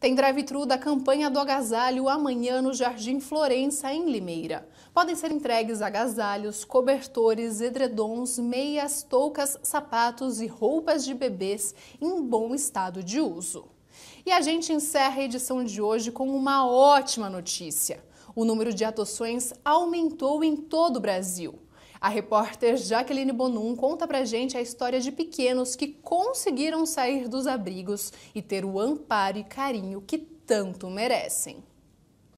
Tem drive-thru da campanha do agasalho amanhã no Jardim Florença, em Limeira. Podem ser entregues agasalhos, cobertores, edredons, meias, toucas, sapatos e roupas de bebês em bom estado de uso. E a gente encerra a edição de hoje com uma ótima notícia. O número de adoções aumentou em todo o Brasil. A repórter Jaqueline Bonum conta pra gente a história de pequenos que conseguiram sair dos abrigos e ter o amparo e carinho que tanto merecem.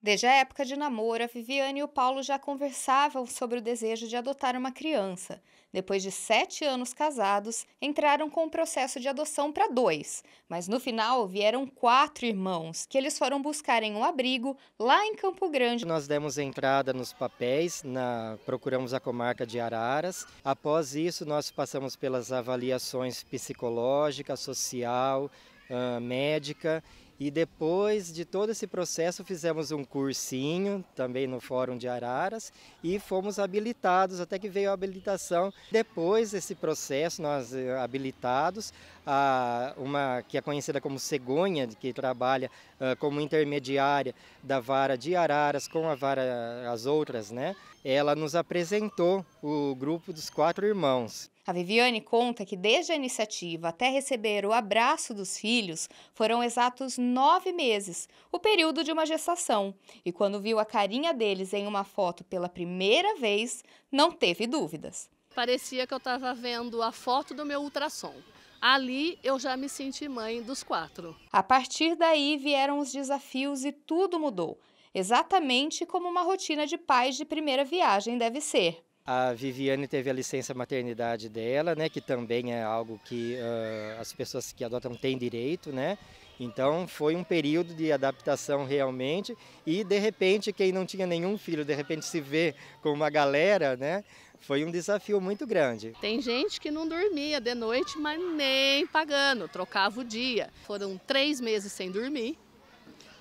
Desde a época de namoro, a Viviane e o Paulo já conversavam sobre o desejo de adotar uma criança. Depois de sete anos casados, entraram com o um processo de adoção para dois, mas no final vieram quatro irmãos, que eles foram buscar em um abrigo lá em Campo Grande. Nós demos entrada nos papéis, na... procuramos a comarca de Araras. Após isso, nós passamos pelas avaliações psicológica, social, uh, médica e depois de todo esse processo, fizemos um cursinho também no Fórum de Araras e fomos habilitados, até que veio a habilitação. Depois desse processo, nós eh, habilitados, a uma que é conhecida como cegonha, que trabalha uh, como intermediária da vara de Araras com a vara as outras, né? Ela nos apresentou o grupo dos quatro irmãos. A Viviane conta que desde a iniciativa até receber o abraço dos filhos foram exatos nove meses, o período de uma gestação. E quando viu a carinha deles em uma foto pela primeira vez, não teve dúvidas. Parecia que eu estava vendo a foto do meu ultrassom. Ali eu já me senti mãe dos quatro. A partir daí vieram os desafios e tudo mudou. Exatamente como uma rotina de pais de primeira viagem deve ser. A Viviane teve a licença maternidade dela, né, que também é algo que uh, as pessoas que adotam têm direito, né? Então foi um período de adaptação realmente e de repente quem não tinha nenhum filho, de repente se vê com uma galera, né? Foi um desafio muito grande. Tem gente que não dormia de noite, mas nem pagando, trocava o dia. Foram três meses sem dormir.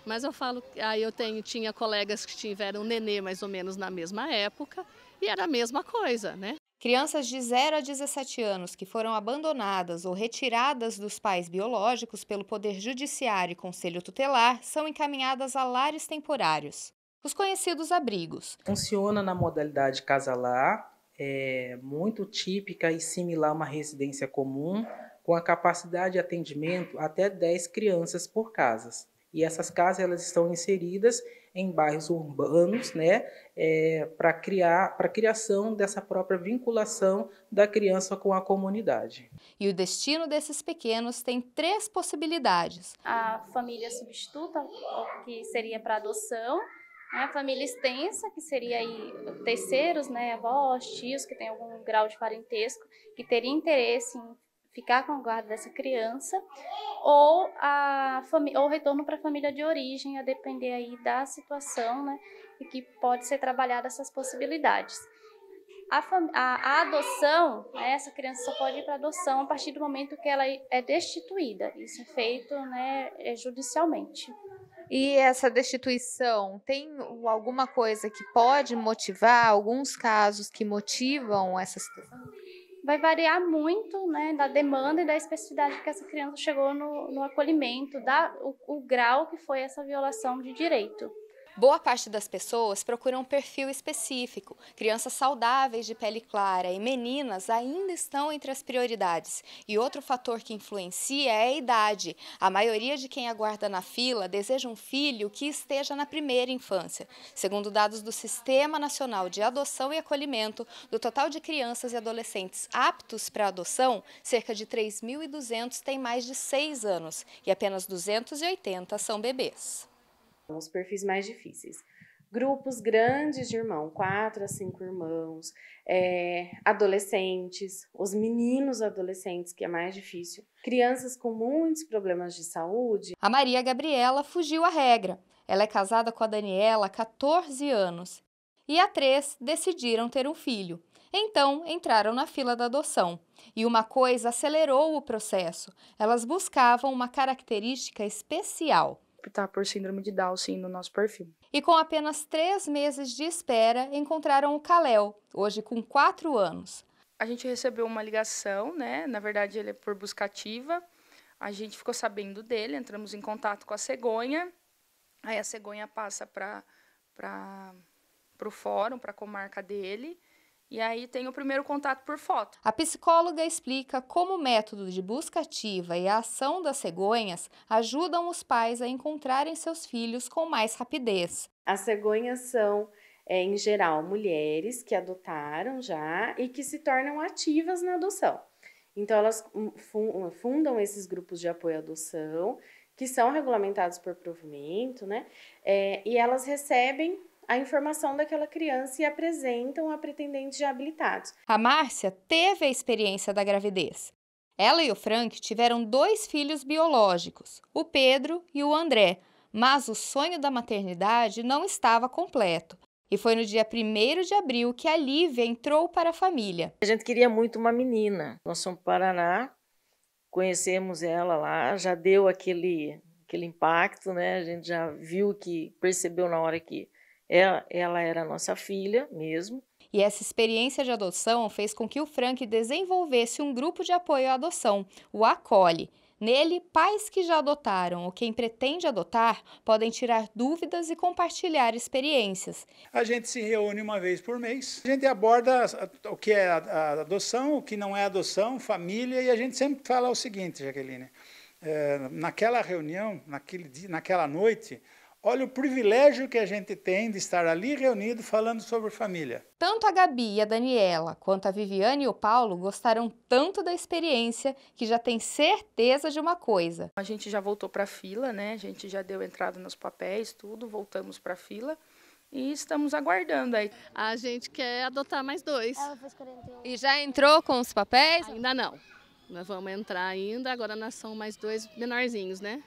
Mas eu falo, aí eu tenho, tinha colegas que tiveram nenê mais ou menos na mesma época e era a mesma coisa, né? Crianças de 0 a 17 anos que foram abandonadas ou retiradas dos pais biológicos pelo Poder Judiciário e Conselho Tutelar são encaminhadas a lares temporários, os conhecidos abrigos. Funciona na modalidade casalar, é muito típica e similar a uma residência comum, com a capacidade de atendimento até 10 crianças por casas. E essas casas elas estão inseridas em bairros urbanos, né, é, para criar para criação dessa própria vinculação da criança com a comunidade. E o destino desses pequenos tem três possibilidades: a família substituta, que seria para adoção, né, a família extensa, que seria aí terceiros, né, avós, tios que têm algum grau de parentesco, que teria interesse em ficar com a guarda dessa criança ou a ou retorno para a família de origem, a depender aí da situação, né? E que pode ser trabalhada essas possibilidades. A, a, a adoção, né, essa criança só pode ir para adoção a partir do momento que ela é destituída. Isso é feito né, é judicialmente. E essa destituição, tem alguma coisa que pode motivar, alguns casos que motivam essa situação? vai variar muito né, da demanda e da especificidade que essa criança chegou no, no acolhimento, da, o, o grau que foi essa violação de direito. Boa parte das pessoas procura um perfil específico. Crianças saudáveis de pele clara e meninas ainda estão entre as prioridades. E outro fator que influencia é a idade. A maioria de quem aguarda na fila deseja um filho que esteja na primeira infância. Segundo dados do Sistema Nacional de Adoção e Acolhimento, do total de crianças e adolescentes aptos para adoção, cerca de 3.200 têm mais de 6 anos e apenas 280 são bebês os perfis mais difíceis. Grupos grandes de irmão, quatro a cinco irmãos, é, adolescentes, os meninos adolescentes, que é mais difícil, crianças com muitos problemas de saúde. A Maria Gabriela fugiu à regra. Ela é casada com a Daniela há 14 anos e a três decidiram ter um filho. Então entraram na fila da adoção. E uma coisa acelerou o processo: elas buscavam uma característica especial optar por síndrome de Down, sim, no nosso perfil. E com apenas três meses de espera, encontraram o Kalel, hoje com quatro anos. A gente recebeu uma ligação, né? Na verdade, ele é por buscativa. A gente ficou sabendo dele, entramos em contato com a cegonha. Aí a cegonha passa para o fórum, para a comarca dele. E aí tem o primeiro contato por foto. A psicóloga explica como o método de busca ativa e a ação das cegonhas ajudam os pais a encontrarem seus filhos com mais rapidez. As cegonhas são, é, em geral, mulheres que adotaram já e que se tornam ativas na adoção. Então, elas hum, hum, fundam esses grupos de apoio à adoção, que são regulamentados por provimento, né? É, e elas recebem a informação daquela criança e apresentam a pretendentes já habilitados. A Márcia teve a experiência da gravidez. Ela e o Frank tiveram dois filhos biológicos, o Pedro e o André, mas o sonho da maternidade não estava completo. E foi no dia 1 de abril que a Lívia entrou para a família. A gente queria muito uma menina. Nós fomos para o Paraná, conhecemos ela lá, já deu aquele, aquele impacto, né? A gente já viu que, percebeu na hora que ela, ela era nossa filha mesmo. E essa experiência de adoção fez com que o Frank desenvolvesse um grupo de apoio à adoção, o Acolhe. Nele, pais que já adotaram ou quem pretende adotar podem tirar dúvidas e compartilhar experiências. A gente se reúne uma vez por mês. A gente aborda o que é a adoção, o que não é adoção, família, e a gente sempre fala o seguinte, Jaqueline. É, naquela reunião, naquele dia, naquela noite, Olha o privilégio que a gente tem de estar ali reunido falando sobre família. Tanto a Gabi e a Daniela, quanto a Viviane e o Paulo gostaram tanto da experiência que já tem certeza de uma coisa. A gente já voltou para a fila, né? A gente já deu entrada nos papéis, tudo, voltamos para a fila. E estamos aguardando aí. A gente quer adotar mais dois. Ela fez 41. E já entrou com os papéis? Ainda não. Nós vamos entrar ainda, agora nós são mais dois menorzinhos, né?